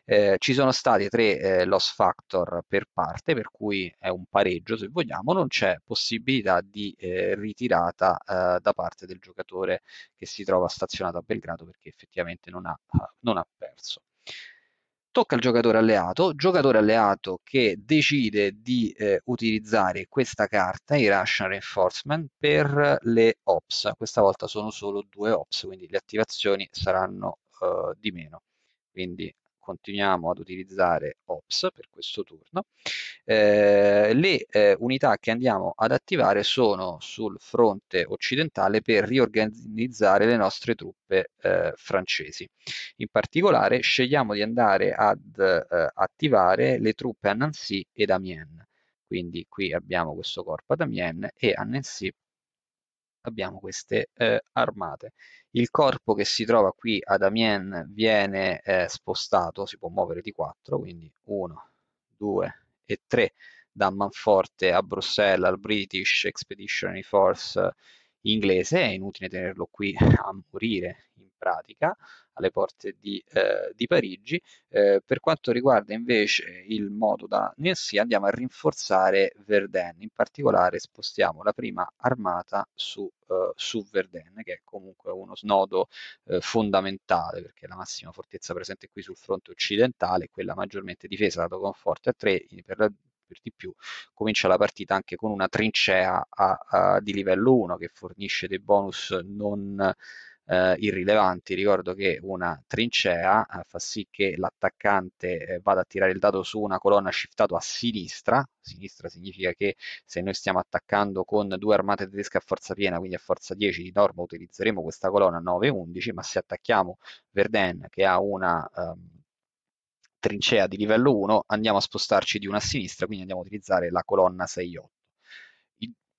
Eh, ci sono stati tre eh, loss factor per parte, per cui è un pareggio se vogliamo, non c'è possibilità di eh, ritirata eh, da parte del giocatore che si trova stazionato a Belgrado perché effettivamente non ha, non ha perso tocca al giocatore alleato, giocatore alleato che decide di eh, utilizzare questa carta, i Russian Reinforcement, per le ops. Questa volta sono solo due ops, quindi le attivazioni saranno eh, di meno. Quindi continuiamo ad utilizzare ops per questo turno. Eh, le eh, unità che andiamo ad attivare sono sul fronte occidentale per riorganizzare le nostre truppe eh, francesi. In particolare scegliamo di andare ad eh, attivare le truppe a Nancy ed Amiens. Quindi qui abbiamo questo corpo ad Amiens e a Nancy abbiamo queste eh, armate. Il corpo che si trova qui ad Amiens viene eh, spostato, si può muovere di 4, quindi 1, 2 e 3 da Manforte a Bruxelles al British Expeditionary Force inglese, è inutile tenerlo qui a morire in pratica alle porte di, eh, di Parigi. Eh, per quanto riguarda invece il modo da Nancy andiamo a rinforzare Verden, in particolare spostiamo la prima armata su, eh, su Verdun che è comunque uno snodo eh, fondamentale perché la massima fortezza presente qui sul fronte occidentale è quella maggiormente difesa da Dogonforte a 3 per, la per di più comincia la partita anche con una trincea a, a, di livello 1 che fornisce dei bonus non eh, irrilevanti. Ricordo che una trincea eh, fa sì che l'attaccante eh, vada a tirare il dado su una colonna shiftato a sinistra. Sinistra significa che se noi stiamo attaccando con due armate tedesche a forza piena, quindi a forza 10 di norma, utilizzeremo questa colonna 9-11, ma se attacchiamo Verden che ha una... Ehm, trincea di livello 1 andiamo a spostarci di una a sinistra, quindi andiamo a utilizzare la colonna 6-8.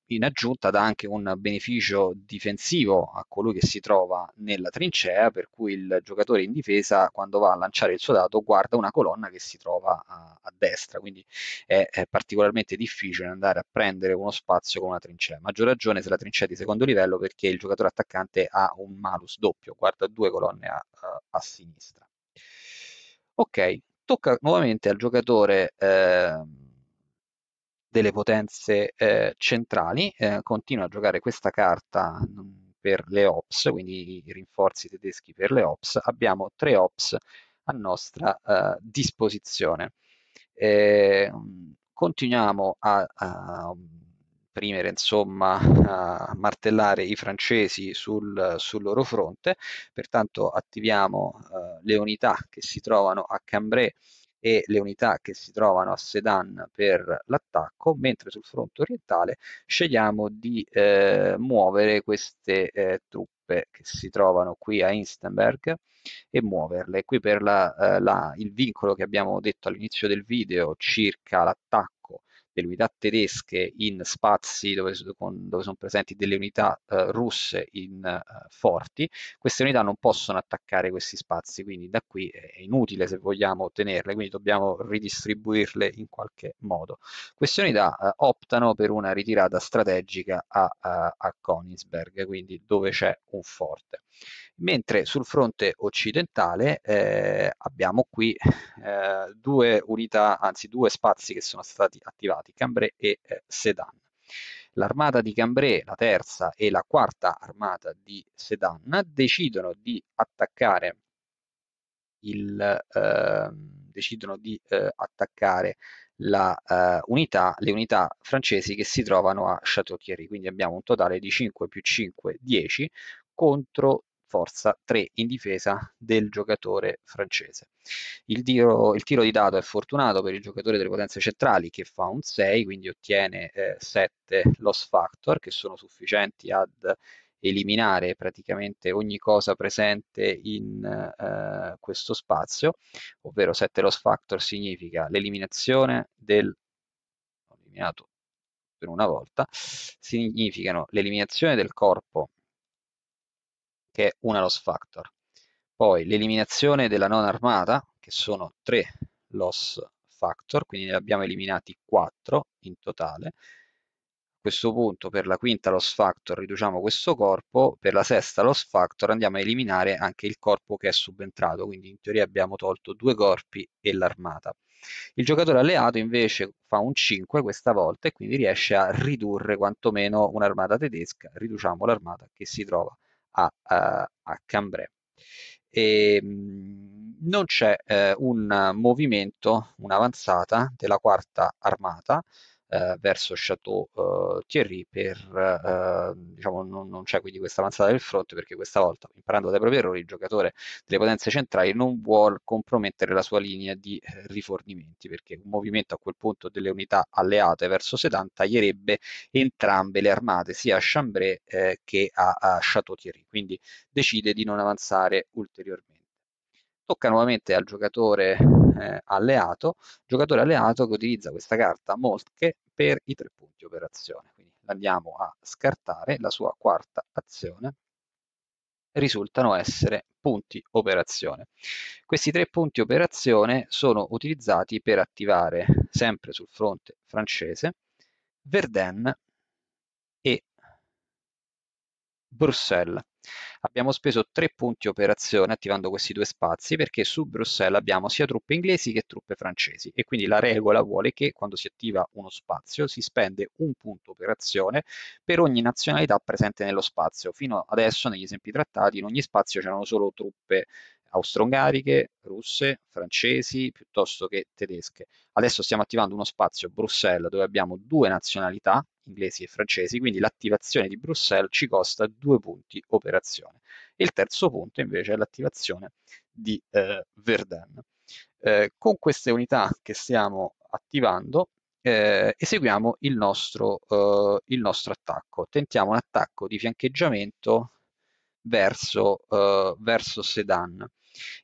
In aggiunta dà anche un beneficio difensivo a colui che si trova nella trincea, per cui il giocatore in difesa quando va a lanciare il suo dato guarda una colonna che si trova a, a destra, quindi è, è, particolarmente difficile andare a prendere uno spazio con una trincea. Maggior ragione se la trincea è di secondo livello perché il giocatore attaccante ha un malus doppio, guarda due colonne a, a, a sinistra. Ok, tocca nuovamente al giocatore eh, delle potenze eh, centrali, eh, continua a giocare questa carta mm, per le ops, quindi i rinforzi tedeschi per le ops, abbiamo tre ops a nostra eh, disposizione. Ehm, continuiamo a, a imprimere, insomma, a martellare i francesi sul, sul loro fronte. Pertanto attiviamo eh, le unità che si trovano a Cambrai e le unità che si trovano a Sedan per l'attacco, mentre sul fronte orientale scegliamo di eh, muovere queste eh, truppe che si trovano qui a Instenberg e muoverle. Qui per la, eh, la, il vincolo che abbiamo detto all'inizio del video circa l'attacco delle unità tedesche in spazi dove, con, dove sono presenti delle unità eh, russe in eh, forti, queste unità non possono attaccare questi spazi, quindi da qui è inutile se vogliamo ottenerle, quindi dobbiamo ridistribuirle in qualche modo. Queste unità eh, optano per una ritirata strategica a, eh, a, a Konigsberg, quindi dove c'è un forte mentre sul fronte occidentale eh, abbiamo qui eh, due unità, anzi due spazi che sono stati attivati, Cambrai e eh, Sedan. L'armata di Cambrai, la terza e la quarta armata di Sedan, decidono di attaccare il, ehm, decidono di eh, attaccare la, uh, unità, le unità francesi che si trovano a Chateau Thierry. Quindi abbiamo un totale di 5 più 5, 10 contro forza 3 in difesa del giocatore francese. Il tiro, il tiro, di dato è fortunato per il giocatore delle potenze centrali che fa un 6, quindi ottiene eh, 7 loss factor che sono sufficienti ad eliminare praticamente ogni cosa presente in eh, questo spazio, ovvero 7 loss factor significa l'eliminazione del ho eliminato per una volta, significano l'eliminazione del corpo che è una loss factor. Poi l'eliminazione della non armata, che sono tre loss factor, quindi ne abbiamo eliminati quattro in totale. A questo punto per la quinta loss factor riduciamo questo corpo, per la sesta loss factor andiamo a eliminare anche il corpo che è subentrato, quindi in teoria abbiamo tolto due corpi e l'armata. Il giocatore alleato invece fa un 5 questa volta e quindi riesce a ridurre quantomeno un'armata tedesca, riduciamo l'armata che si trova a, a, a Cambrai. E, ehm, non c'è eh, un movimento, un'avanzata della quarta armata eh, verso Chateau eh, Thierry per eh, diciamo non, non c'è quindi questa avanzata del fronte perché questa volta imparando dai propri errori il giocatore delle potenze centrali non vuole compromettere la sua linea di eh, rifornimenti perché un movimento a quel punto delle unità alleate verso Sedan taglierebbe entrambe le armate sia a Chambray eh, che a, a Chateau Thierry quindi decide di non avanzare ulteriormente tocca nuovamente al giocatore eh, alleato, giocatore alleato che utilizza questa carta Mosche per i tre punti operazione. Quindi andiamo a scartare la sua quarta azione risultano essere punti operazione. Questi tre punti operazione sono utilizzati per attivare, sempre sul fronte francese, Verdun e Bruxelles. Abbiamo speso tre punti operazione attivando questi due spazi perché su Bruxelles abbiamo sia truppe inglesi che truppe francesi e quindi la regola vuole che quando si attiva uno spazio si spende un punto operazione per ogni nazionalità presente nello spazio. Fino adesso negli esempi trattati in ogni spazio c'erano solo truppe austro-ungariche, russe, francesi piuttosto che tedesche. Adesso stiamo attivando uno spazio Bruxelles dove abbiamo due nazionalità, inglesi e francesi, quindi l'attivazione di Bruxelles ci costa due punti operazione. E Il terzo punto invece è l'attivazione di eh, Verdun. Eh, con queste unità che stiamo attivando eh, eseguiamo il nostro, eh, il nostro, attacco. Tentiamo un attacco di fiancheggiamento verso, eh, verso Sedan.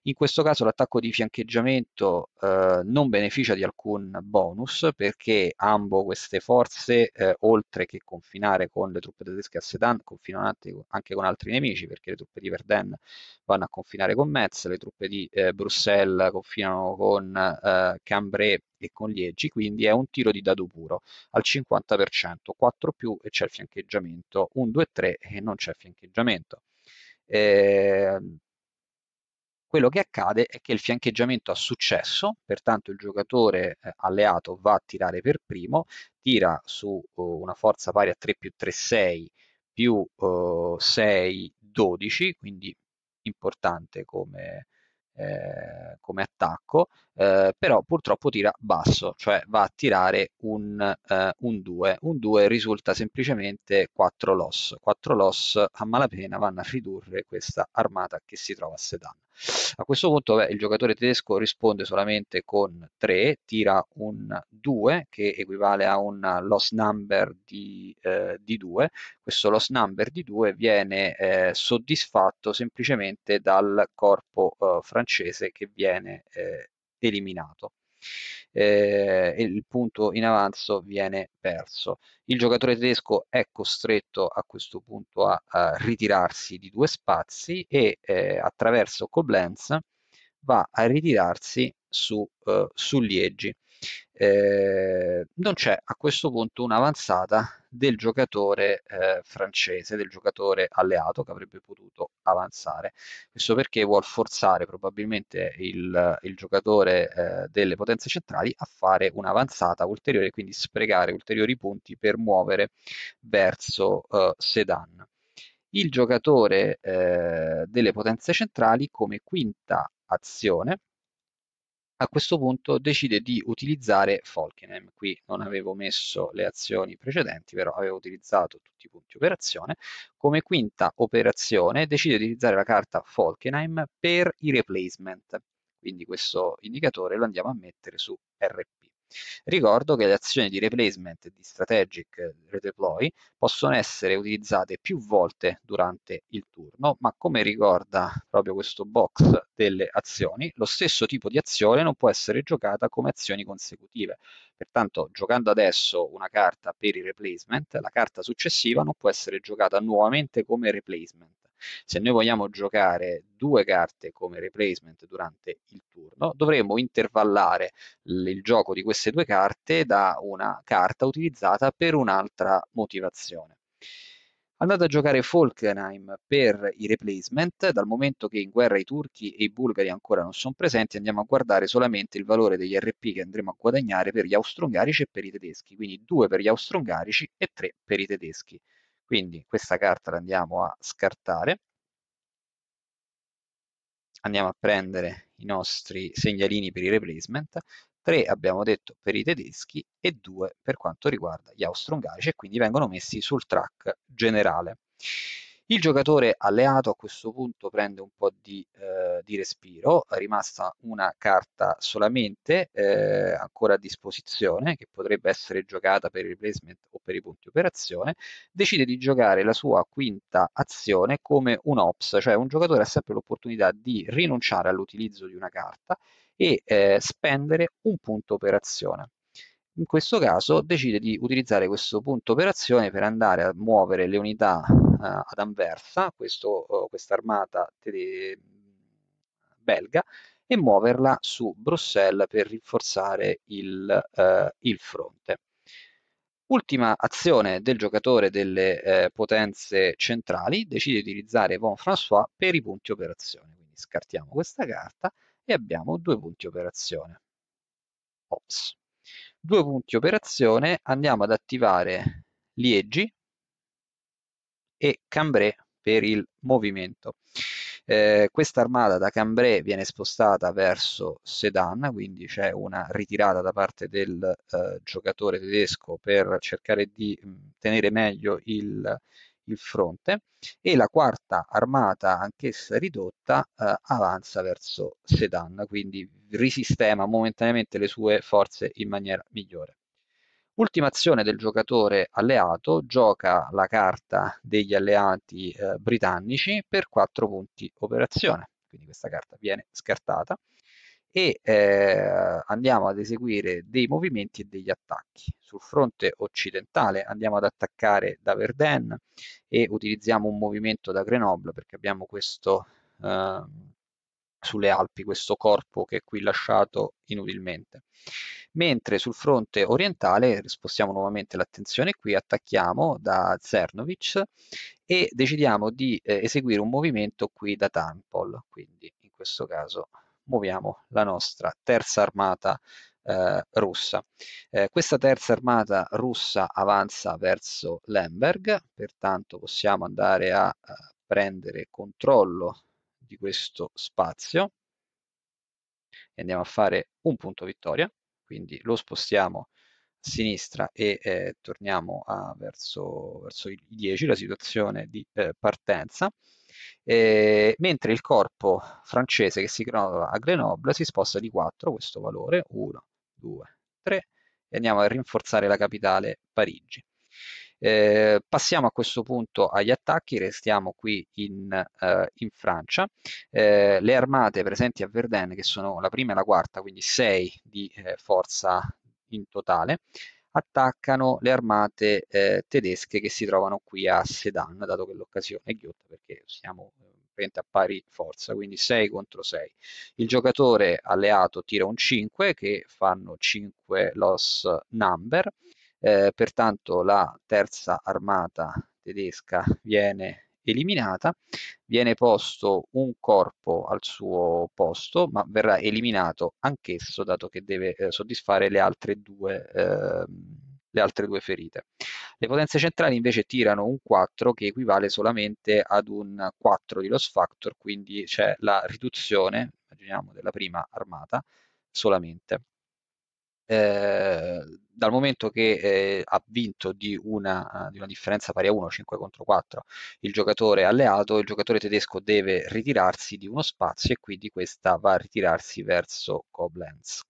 In questo caso l'attacco di fiancheggiamento eh, non beneficia di alcun bonus perché ambo queste forze, eh, oltre che confinare con le truppe tedesche a Sedan, confinano anche con altri nemici perché le truppe di Verden vanno a confinare con Metz, le truppe di eh, Bruxelles confinano con eh, Cambrai e con Liegi, quindi è un tiro di dado puro al 50%, 4 più e c'è il fiancheggiamento, 1, 2, 3 e non c'è fiancheggiamento. Eh, quello che accade è che il fiancheggiamento ha successo, pertanto il giocatore eh, alleato va a tirare per primo, tira su eh, una forza pari a 3 più 3, 6 più 6, eh, 12, quindi importante come, eh, come attacco eh, però purtroppo tira basso, cioè va a tirare un, eh, un 2. Un 2 risulta semplicemente 4 loss. 4 loss a malapena vanno a ridurre questa armata che si trova a Sedan. A questo punto beh, il giocatore tedesco risponde solamente con 3, tira un 2 che equivale a un loss number di, eh, di 2. Questo loss number di 2 viene eh, soddisfatto semplicemente dal corpo eh, francese che viene eh, eliminato. Eh, il punto in avanzo viene perso. Il giocatore tedesco è costretto a questo punto a, a ritirarsi di due spazi e eh, attraverso Koblenz va a ritirarsi su, eh, su Liegi eh, non c'è a questo punto un'avanzata del giocatore eh, francese, del giocatore alleato che avrebbe potuto avanzare. Questo perché vuol forzare probabilmente il, il giocatore eh, delle potenze centrali a fare un'avanzata ulteriore, quindi sprecare ulteriori punti per muovere verso eh, Sedan. Il giocatore eh, delle potenze centrali come quinta azione a questo punto decide di utilizzare Falkenheim. Qui non avevo messo le azioni precedenti, però avevo utilizzato tutti i punti operazione. Come quinta operazione decide di utilizzare la carta Falkenheim per i replacement. Quindi questo indicatore lo andiamo a mettere su RP. Ricordo che le azioni di replacement e di strategic redeploy possono essere utilizzate più volte durante il turno, ma come ricorda proprio questo box delle azioni, lo stesso tipo di azione non può essere giocata come azioni consecutive. Pertanto, giocando adesso una carta per il replacement, la carta successiva non può essere giocata nuovamente come replacement se noi vogliamo giocare due carte come replacement durante il turno, dovremmo intervallare il gioco di queste due carte da una carta utilizzata per un'altra motivazione. Andate a giocare Falkenheim per i replacement, dal momento che in guerra i turchi e i bulgari ancora non sono presenti, andiamo a guardare solamente il valore degli RP che andremo a guadagnare per gli austro-ungarici e per i tedeschi, quindi 2 per gli austro-ungarici e 3 per i tedeschi. Quindi questa carta la andiamo a scartare. Andiamo a prendere i nostri segnalini per i replacement, 3 abbiamo detto per i tedeschi e 2 per quanto riguarda gli austro-ungarici e quindi vengono messi sul track generale. Il giocatore alleato a questo punto prende un po' di, eh, di respiro, è rimasta una carta solamente eh, ancora a disposizione che potrebbe essere giocata per il replacement o per i punti operazione, decide di giocare la sua quinta azione come un ops, cioè un giocatore ha sempre l'opportunità di rinunciare all'utilizzo di una carta e eh, spendere un punto operazione in questo caso decide di utilizzare questo punto operazione per andare a muovere le unità eh, ad Anversa, questa oh, armata belga, e muoverla su Bruxelles per rinforzare il, eh, il fronte. Ultima azione del giocatore delle eh, potenze centrali, decide di utilizzare Von François per i punti operazione. Quindi scartiamo questa carta e abbiamo due punti operazione. Ops due punti operazione andiamo ad attivare Liegi e Cambrai per il movimento. Eh, questa armata da Cambrai viene spostata verso Sedan, quindi c'è una ritirata da parte del eh, giocatore tedesco per cercare di mh, tenere meglio il il fronte e la quarta armata, anch'essa ridotta, eh, avanza verso Sedan, quindi risistema momentaneamente le sue forze in maniera migliore. Ultima azione del giocatore alleato, gioca la carta degli alleati eh, britannici per 4 punti operazione, quindi questa carta viene scartata e eh, andiamo ad eseguire dei movimenti e degli attacchi. Sul fronte occidentale andiamo ad attaccare da Verden e utilizziamo un movimento da Grenoble perché abbiamo questo eh, sulle Alpi, questo corpo che è qui lasciato inutilmente. Mentre sul fronte orientale spostiamo nuovamente l'attenzione qui, attacchiamo da Zernovic e decidiamo di eh, eseguire un movimento qui da Tampol, quindi in questo caso muoviamo la nostra terza armata eh, russa. Eh, questa terza armata russa avanza verso Lemberg, pertanto possiamo andare a, a prendere controllo di questo spazio e andiamo a fare un punto vittoria, quindi lo spostiamo a sinistra e eh, torniamo a, verso, verso i 10, la situazione di eh, partenza eh, mentre il corpo francese che si trova a Grenoble si sposta di 4, questo valore, 1, 2, 3, e andiamo a rinforzare la capitale Parigi. Eh, passiamo a questo punto agli attacchi, restiamo qui in, eh, in Francia. Eh, le armate presenti a Verdun, che sono la prima e la quarta, quindi 6 di eh, forza in totale, attaccano le armate eh, tedesche che si trovano qui a Sedan, dato che l'occasione è ghiotta perché siamo eh, a pari forza, quindi 6 contro 6. Il giocatore alleato tira un 5 che fanno 5 loss number, eh, pertanto la terza armata tedesca viene eliminata, viene posto un corpo al suo posto, ma verrà eliminato anch'esso, dato che deve eh, soddisfare le altre due... Eh, le altre due ferite. Le potenze centrali invece tirano un 4 che equivale solamente ad un 4 di loss factor, quindi c'è la riduzione, immaginiamo, della prima armata solamente. Ehm, dal momento che eh, ha vinto di una, di una, differenza pari a 1, 5 contro 4, il giocatore alleato, il giocatore tedesco deve ritirarsi di uno spazio e quindi questa va a ritirarsi verso Koblenz.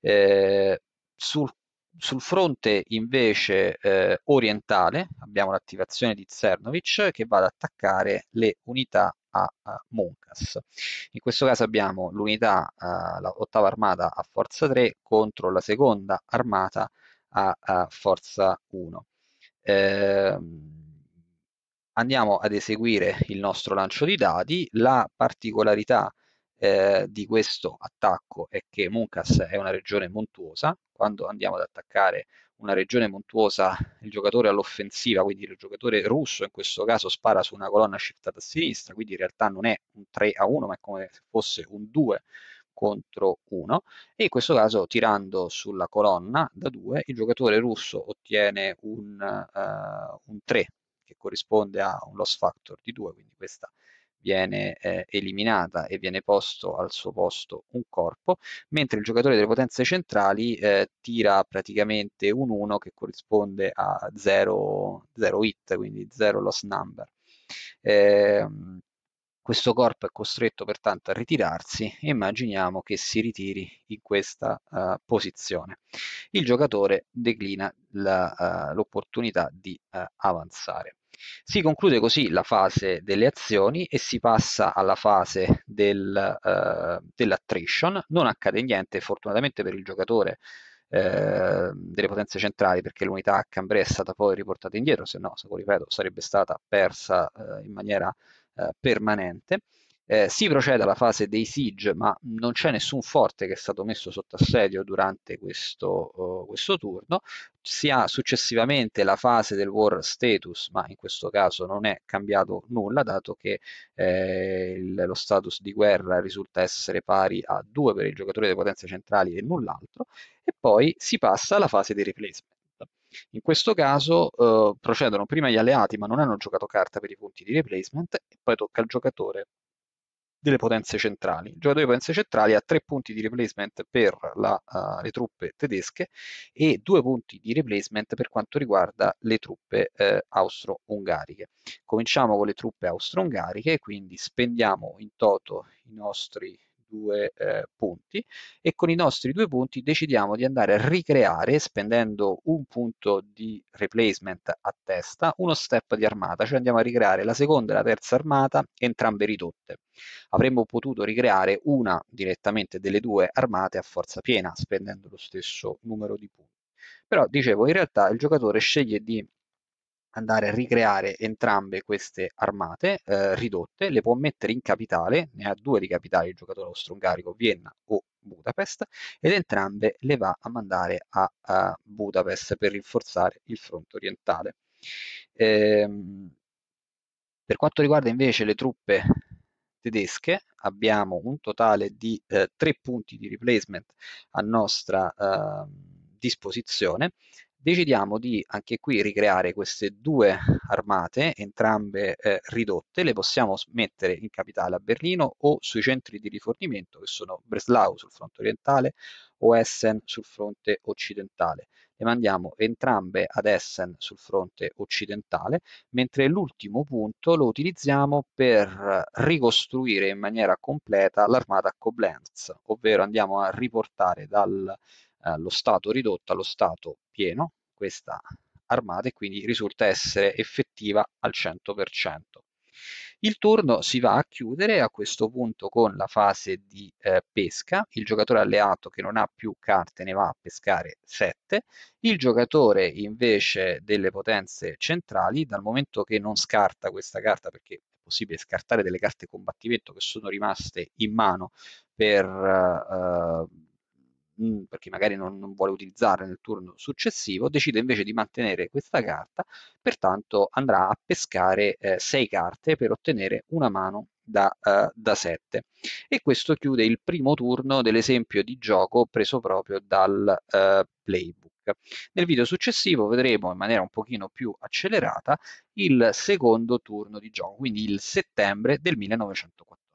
Eh, sul, sul, fronte invece eh, orientale abbiamo l'attivazione di Cernovic che va ad attaccare le unità a, a Moncas. In questo caso abbiamo l'unità, eh, l'ottava armata a forza 3 contro la seconda armata a, a forza 1. Eh, andiamo ad eseguire il nostro lancio di dadi, la particolarità eh, di questo attacco è che Munkas è una regione montuosa, quando andiamo ad attaccare una regione montuosa il giocatore all'offensiva, quindi il giocatore russo in questo caso spara su una colonna shiftata a sinistra, quindi in realtà non è un 3 a 1, ma è come se fosse un 2 contro 1 e in questo caso tirando sulla colonna da 2 il giocatore russo ottiene un, uh, un 3 che corrisponde a un loss factor di 2, quindi questa è viene eh, eliminata e viene posto al suo posto un corpo, mentre il giocatore delle potenze centrali eh, tira praticamente un 1 che corrisponde a 0 hit, quindi 0 loss number. Eh, questo corpo è costretto pertanto a ritirarsi e immaginiamo che si ritiri in questa uh, posizione. Il giocatore declina eh, l'opportunità uh, di uh, avanzare. Si conclude così la fase delle azioni e si passa alla fase del, eh, dell'attrition. Non accade niente, fortunatamente per il giocatore eh, delle potenze centrali, perché l'unità Cambrai è stata poi riportata indietro, se no, se lo ripeto, sarebbe stata persa eh, in maniera eh, permanente. Eh, si procede alla fase dei siege, ma non c'è nessun forte che è stato messo sotto assedio durante questo, uh, questo, turno. Si ha successivamente la fase del war status, ma in questo caso non è cambiato nulla, dato che eh, il, lo status di guerra risulta essere pari a 2 per il giocatore delle potenze centrali e null'altro. E poi si passa alla fase di replacement. In questo caso eh, procedono prima gli alleati, ma non hanno giocato carta per i punti di replacement, e poi tocca al giocatore delle potenze centrali. Il giocatore di potenze centrali ha tre punti di replacement per la, uh, le truppe tedesche e due punti di replacement per quanto riguarda le truppe eh, austro-ungariche. Cominciamo con le truppe austro-ungariche, quindi spendiamo in toto i nostri due eh, punti e con i nostri due punti decidiamo di andare a ricreare spendendo un punto di replacement a testa uno step di armata, cioè andiamo a ricreare la seconda e la terza armata entrambe ridotte. Avremmo potuto ricreare una direttamente delle due armate a forza piena spendendo lo stesso numero di punti. Però dicevo, in realtà il giocatore sceglie di andare a ricreare entrambe queste armate eh, ridotte, le può mettere in capitale, ne ha due di capitale il giocatore austro-ungarico, Vienna o Budapest, ed entrambe le va a mandare a, a Budapest per rinforzare il fronte orientale. Ehm, per quanto riguarda invece le truppe tedesche, abbiamo un totale di eh, tre punti di replacement a nostra eh, disposizione, decidiamo di anche qui ricreare queste due armate, entrambe eh, ridotte, le possiamo mettere in capitale a Berlino o sui centri di rifornimento che sono Breslau sul fronte orientale o Essen sul fronte occidentale. Le mandiamo entrambe ad Essen sul fronte occidentale, mentre l'ultimo punto lo utilizziamo per ricostruire in maniera completa l'armata a Koblenz, ovvero andiamo a riportare dallo eh, stato ridotto allo stato pieno, questa armata e quindi risulta essere effettiva al 100%. Il turno si va a chiudere a questo punto con la fase di eh, pesca, il giocatore alleato che non ha più carte ne va a pescare 7, il giocatore invece delle potenze centrali dal momento che non scarta questa carta perché è possibile scartare delle carte combattimento che sono rimaste in mano per eh, mh, mm, per chi magari non, non vuole utilizzarla nel turno successivo, decide invece di mantenere questa carta, pertanto andrà a pescare 6 eh, carte per ottenere una mano da, uh, eh, 7 e questo chiude il primo turno dell'esempio di gioco preso proprio dal uh, playbook. Nel video successivo vedremo in maniera un pochino più accelerata il secondo turno di gioco, quindi il settembre del 1914.